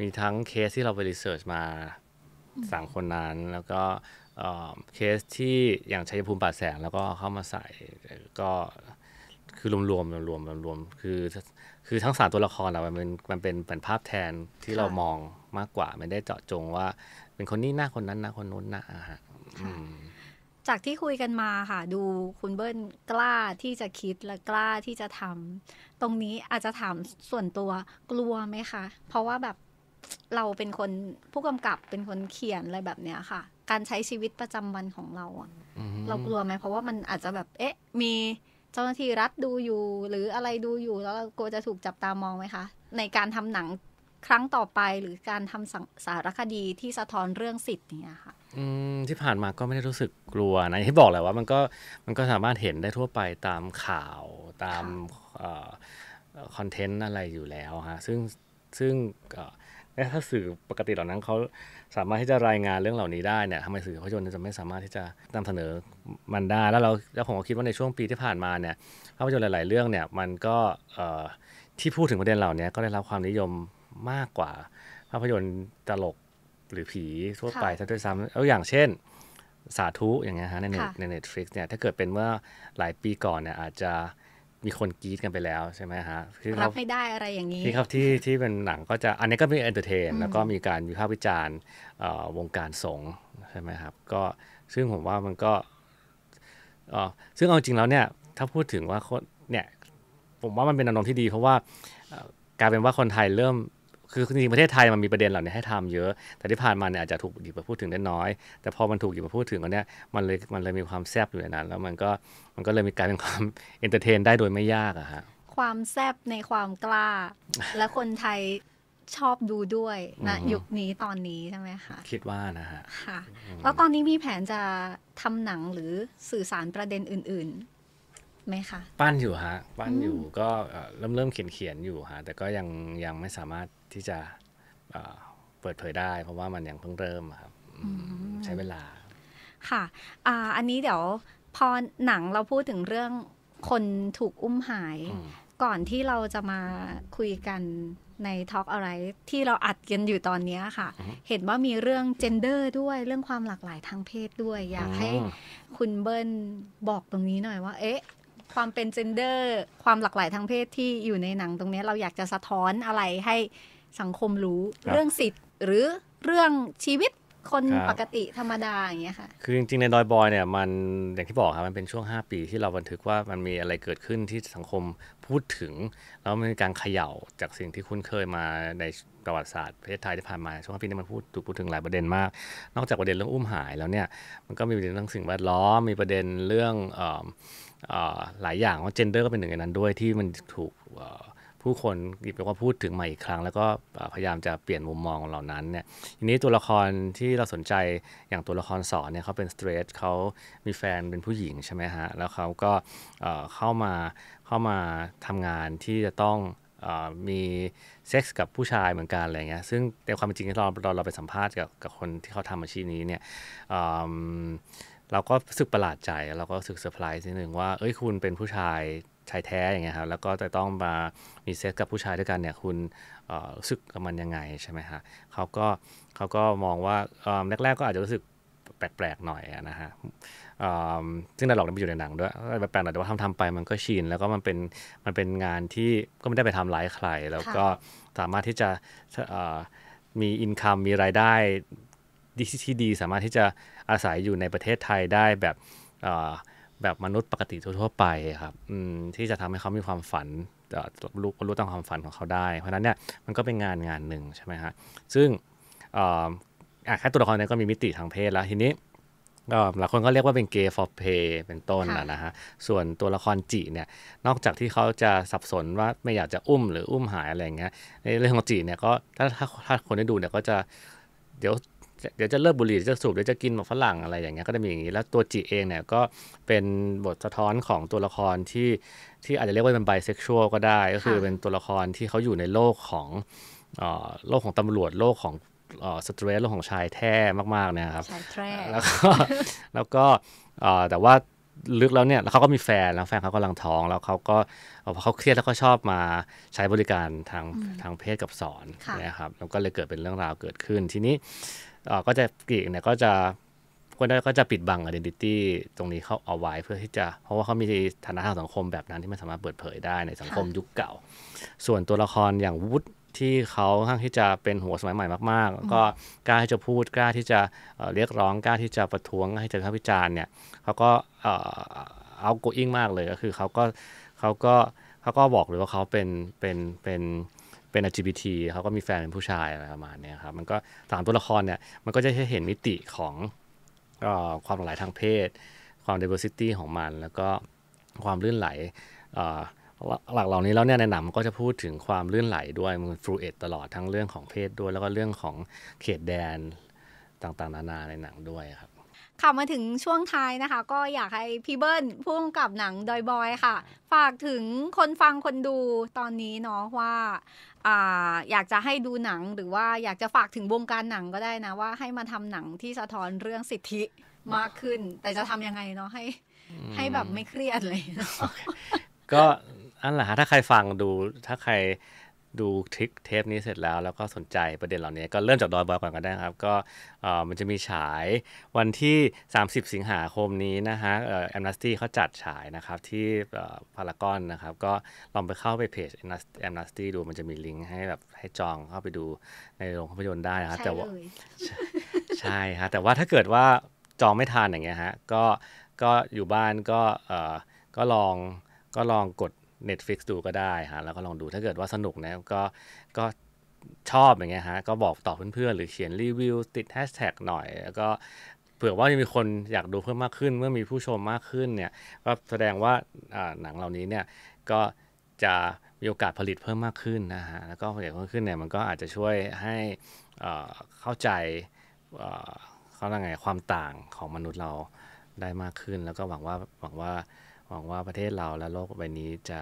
มีทั้งเคสที่เราไปรีเสิร์ชมาสามคนนั้นแล้วก็เคสที่อย่างชัยภูมิป่าแสง แล้วก็เข้ามาใส่ก็คือรวมๆรวมๆรวมๆรวมคือคือทั้งสามตัวละครอะมันเป็นมันเป็นเป็นภาพแทนที่เรามองมากกว่าไม่ได้เจาะจงว่า เป็นคนนี้หน้าคนนั้นหน้าคนนู้นหน้าฮะจากที่คุยกันมาค่ะดูคุณเบิ้ลกล้าที่จะคิดและกล้าที่จะทำตรงนี้อาจจะถามส่วนตัวกลัวไหมคะเพราะว่าแบบเราเป็นคนผู้กำกับเป็นคนเขียนอะไรแบบเนี้ยค่ะ การใช้ชีวิตประจำวันของเราอะเรากลัวไหมเพราะว่ามันอาจจะแบบ เอ๊ะ มีเจ้าหน้าที่รัฐดูอยู่ หรืออะไรดูอยู่ แล้วเรากลัวจะถูกจับตามองไหมคะ ในการทำหนังครั้งต่อไปหรือการทำสารคดีที่สะท้อนเรื่องสิทธิ์เนี่ยค่ะที่ผ่านมาก็ไม่ได้รู้สึกกลัวนะที่บอกแหละว่ามันก็มันก็สามารถเห็นได้ทั่วไปตามข่าว ตามคอนเทนต์อะไรอยู่แล้วฮะซึ่งซึ่งถ้าสื่อปกติเหล่านั้นเขาสามารถที่จะรายงานเรื่องเหล่านี้ได้เนี่ยทำไมสื่อภาพยนตร์จะไม่สามารถที่จะนำเสนอมันได้ แล้วเราแล้วผมก็คิดว่าในช่วงปีที่ผ่านมาเนี่ยภาพยนตร์หลาย ๆ เรื่องเนี่ยมันก็ที่พูดถึงประเด็นเหล่านี้ก็ได้รับความนิยมมากกว่า ภาพยนตร์ตลกหรือผีทั่วไปซะด้วยซ้ำแล้วอย่างเช่น สาธุอย่างเงี้ยฮะในในเน็ตฟลิกซ์เนี่ยถ้าเกิดเป็นเมื่อหลายปีก่อนเนี่ยอาจจะมีคนกีดกันไปแล้ว ใช่ไหมฮะรับ ไม่ได้อะไรอย่างนี้ ที่ครับที่ที่เป็นหนังก็จะ อันนี้ก็เป็นเอนเตอร์เทนแล้วก็มีการวิพากษ์วิจารณ์วงการสงใช่ไหมครับ ก็ซึ่งผมว่ามันก็ ซึ่งเอาจริงแล้วเนี่ย ถ้าพูดถึงว่าเนี่ยผมว่ามันเป็นอารมณ์ที่ดี เพราะว่ากลายเป็นว่าคนไทยเริ่มคือจริงประเทศไทยมันมีประเด็นเหล่านี้ให้ทำเยอะ แต่ที่ผ่านมาเนี่ยอาจจะถูกหยิบมาพูดถึงได้น้อยแต่พอมันถูกหยิบมาพูดถึงอันเนี้ยมันเลยมันเลยมีความแซบอยู่ในนั้น แล้วมันก็มันก็เลยมีการเป็นความเอนเตอร์เทน ได้โดยไม่ยากอะฮะความแซบในความกล้า และคนไทยชอบดูด้วยนะยุคนี้ตอนนี้ใช่ไหมคะคิดว่านะฮะค่ะแล้วตอนนี้มีแผนจะทำหนังหรือสื่อสารประเด็นอื่นไหมคะปั้นอยู่ฮะปั้นอยู่ก็เริ่มเริ่มเขียนเขียนอยู่ฮะแต่ก็ยังยังไม่สามารถที่จะเปิดเผยได้ เพราะว่ามันยังเพิ่งเริ่มครับใช้เวลา ค่ะออันนี้เดี๋ยวพอหนังเราพูดถึงเรื่องคนถูกอุ้มหาย ก่อนที่เราจะมาคุยกันในทอล์กอะไร ที่เราอัดกันอยู่ตอนนี้ค่ะ เห็นว่ามีเรื่องเจนเดอร์ด้วยเรื่องความหลากหลายทางเพศด้วยอยากให้คุณเบิ้ลบอกตรงนี้หน่อยว่า เอ๊ะความเป็นเจนเดอร์ความหลากหลายทางเพศที่อยู่ในหนังตรงนี้เราอยากจะสะท้อนอะไรให้สังคมรู้รเรื่องสิทธิ์หรือเรื่องชีวิตคนปกติธรรมดาอย่างเงี้ยค่ะคือจริงๆ ในดอยบอยเนี่ยมันอย่างที่บอกครับมันเป็นช่วง 5 ปีที่เราบันทึกว่ามันมีอะไรเกิดขึ้นที่สังคมพูดถึง แล้วมันมีการเขย่าจากสิ่งที่คุ้นเคยมาในประวัติศาสตร์ประเทศไทยที่ผ่านมาช่วงาปีนี้มันพูดถูกพูดถึงหลายประเด็นมาก นอกจากประเด็นเรื่องอุ้มหายแล้วเนี่ยมันก็มีประเด็นเรื่องสิ่งแวดล้อมมีประเด็นเรื่องหลายอย่างว่าเจนเดอร์ก็เป็นหนึ่งในนั้นด้วยที่มันถูกผู้คนหยิบยกมาพูดถึงใหม่อีกครั้ง แล้วก็พยายามจะเปลี่ยนมุมมองเหล่านั้นเนี่ยทีนี้ตัวละครที่เราสนใจอย่างตัวละครสอนเนี่ยเขาเป็นสเตรทเขามีแฟนเป็นผู้หญิงใช่ไหมฮะแล้วเขาก็เข้ามาเข้ามาทำงานที่จะต้องมีเซ็กส์กับผู้ชายเหมือนกันอะไรเงี้ยซึ่งในความจริงตอนเราไปสัมภาษณ์กับกับคนที่เขาทำอาชีพนี้เนี่ยเราก็รู้สึกประหลาดใจ เราก็รู้สึกเซอร์ไพรส์นิดนึง ว่า เอ้ยคุณเป็นผู้ชายชายแท้อย่างเงี้ยครับแล้วก็จะต้องมามีเซ็กกับผู้ชายด้วยกันเนี่ย คุณรู้สึกกับมันยังไงใช่ไหมฮะเขาก็เขาก็มองว่าแรกๆก็อาจจะรู้สึกแปลกๆหน่อยนะฮะซึ่งดาหลอกนั้นไปอยู่ในหนังด้วย แปลกๆหน่อยแต่ว่าทำๆไปมันก็ชินแล้วก็มันเป็นมันเป็นงานที่ก็ไม่ได้ไปทำร้ายใคร แล้วก็สามารถที่จะมีอินคัมมีรายได้ที่ดีสามารถที่จะอาศัยอยู่ในประเทศไทยได้แบบแบบมนุษย์ปกติทั่วไปครับที่จะทำให้เขามีความฝันรู้รู้ตองความฝันของเขาได้เพราะนั้นเนี่ยมันก็เป็นงานงานหนึ่งใช่ไหมฮะซึ่งแค่ตัวละครนี้ก็มีมิติทางเพศแล้วทีนี้หลายคนก็เรียกว่าเป็นเกย์ฟอร์เพย์เป็นต้นนะฮะส่วนตัวละครจีเนี่ยนอกจากที่เขาจะสับสนว่าไม่อยากจะอุ้มหรืออุ้มหายอะไรเงี้ยในเรื่องของจีเนี่ยก็ถ้าถ้าถ้าคนได้ดูเนี่ยก็จะเดี๋ยวเดี๋ยวจะเลิกบุหรี่จะสูบเดี๋ยวจะกินหมกฝรั่งอะไรอย่างเงี้ยก็จะมีอย่างนี้แล้วตัวจีเองเนี่ยก็เป็นบทสะท้อนของตัวละครที่ที่อาจจะเรียกว่าเป็นไบเซ็กชวลก็ได้ ก็คือเป็นตัวละครที่เขาอยู่ในโลกของโลกของตำรวจโลกของสตรีทโลกของชายแท้มากๆนะครับชายแท้แล้วก็แล้วก็แต่ว่าลึกแล้วเนี่ยแล้วเขาก็มีแฟนแล้วแฟนเขากำลังท้อง แล้วเขาก็พอเขาเครียดแล้วก็ชอบมาใช้บริการทางทางเพศกับสอนนะครับแล้วก็เลยเกิดเป็นเรื่องราวเกิดขึ้นทีนี้ก็จะกรีกเนี่ยก็จะคนก็จะปิดบังอเดนติตี้ตรงนี้เขาเอาไว้เพื่อที่จะเพราะว่าเขามีฐานะทางสังคมแบบนั้นที่มันสามารถเปิดเผยได้ในสังคมยุคเก่า ส่วนตัวละครอย่างวุฒิที่เขาข้างที่จะเป็นหัวสมัยใหม่มากๆก็กล้าที่จะพูด กล้าที่จะเรียกร้อง กล้าที่จะประท้วงให้เจอข้าพิจารณ์เนี่ยเขาก็เอาโกอิ่งมากเลยก็คือเขาก็เขาก็เขาก็บอกเลยว่าเขาเป็นเป็นเป็นเป็น LGBT เขาก็มีแฟนเป็นผู้ชายอะไรประมาณนี้ครับ มันก็สามตัวละครเนี่ยมันก็จะให้เห็นมิติของความหลากหลายทางเพศ ความ diversity ของมัน แล้วก็ความลื่นไหลหลักเหล่านี้แล้วเนี่ยในหนังก็จะพูดถึงความลื่นไหลด้วยมันฟลูเอตตลอดทั้งเรื่องของเพศด้วยแล้วก็เรื่องของเขตแดนต่างๆ นานาในหนังด้วยครับค่ะมาถึงช่วงท้ายนะคะก็อยากให้พี่เบิ้ลพูดงกับหนังดอยบอยค่ะ ฝากถึงคนฟังคนดูตอนนี้เนาะว่าออยากจะให้ดูหนังหรือว่าอยากจะฝากถึงวงการหนังก็ได้นะว่าให้มาทำหนังที่สะท้อนเรื่องสิทธิมากขึ้น แต่จะทํยังไงเนาะให้ ให้แบบไม่เครียดเลย ก็อันแหละถ้าใครฟังดูถ้าใครดูทริคเทปนี้เสร็จแล้ว แล้วก็สนใจประเด็นเหล่านี้ ก็เริ่มจากดอยบอยก่อนก็ได้ครับก็มันจะมีฉายวันที่ 30 สิงหาคมนี้นะฮะแอมนัสตี้เขาจัดฉายนะครับที่พารากอนนะครับก็ลองไปเข้าไปเพจแอมนัสตี้ดูมันจะมีลิงก์ให้แบบให้จองเข้าไปดูในโรงภาพยนตร์ได้นะครับแต่ว่าใช่ฮะแต่ว่าถ้าเกิดว่าจองไม่ทัน อย่างเงี้ยฮะก็ก็อยู่บ้านก็ก็ลองก็ลองกด Netflix ดูก็ได้ฮะแล้วก็ลองดูถ้าเกิดว่าสนุกนะก็ก็ชอบอย่างเงี้ยฮะก็บอกต่อเพื่อนๆ หรือเขียนรีวิวติดแฮชแท็กหน่อย แล้วก็เผื่อว่าจะมีคนอยากดูเพิ่มมากขึ้น เมื่อมีผู้ชมมากขึ้นเนี่ยก็แสดงว่าหนังเหล่านี้เนี่ยก็จะมีโอกาสผลิตเพิ่มมากขึ้นนะฮะแล้วก็ผลิตเพิ่มขึ้นเนี่ยมันก็อาจจะช่วยให้เข้าใจเขาเรียกไงความต่างของมนุษย์เราได้มากขึ้นแล้วก็หวังว่าหวังว่าหวังว่าประเทศเราและโลกใบนี้จะ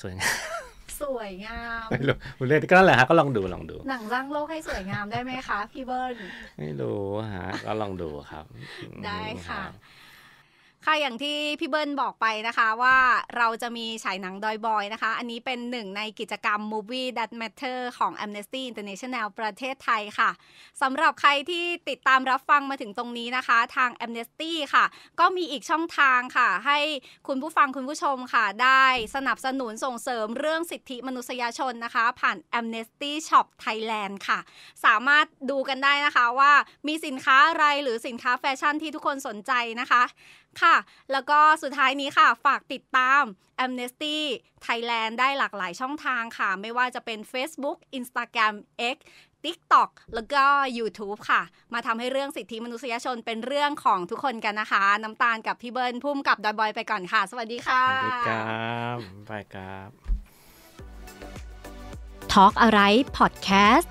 สวยงามสวยงามไม่รู้คุณเล่นก็นั่นแหละฮะก็ลองดูลองดู หนังสร้างโลกให้สวยงามได้ไหมคะพี่เบิร์น ไม่รู้ฮะก็ลองดูครับ ได้ค่ะค่ะอย่างที่พี่เบิร์นบอกไปนะคะว่าเราจะมีฉายหนังดอยบอยนะคะ อันนี้เป็นหนึ่งในกิจกรรม Movie That Matter ของ Amnesty International ประเทศไทยค่ะสำหรับใครที่ติดตามรับฟังมาถึงตรงนี้นะคะทาง Amnesty ค่ะก็มีอีกช่องทางค่ะ ให้คุณผู้ฟังคุณผู้ชมค่ะ ได้สนับสนุนส่งเสริมเรื่องสิทธิมนุษยชนนะคะผ่าน Amnesty Shop Thailand ค่ะสามารถดูกันได้นะคะว่ามีสินค้าอะไรหรือสินค้าแฟชั่นที่ทุกคนสนใจนะคะค่ะแล้วก็สุดท้ายนี้ค่ะฝากติดตาม Amnesty Thailand ได้หลากหลายช่องทางค่ะ ไม่ว่าจะเป็น Facebook Instagram X TikTok แล้วก็ YouTube ค่ะ มาทำให้เรื่องสิทธิมนุษยชนเป็นเรื่องของทุกคนกันนะคะ น้ำตาลกับพี่เบิร์นพุ่มกับดอยบอยไปก่อนค่ะ สวัสดีค่ะสวัสดีครับไปครับ Talk อะไร Podcast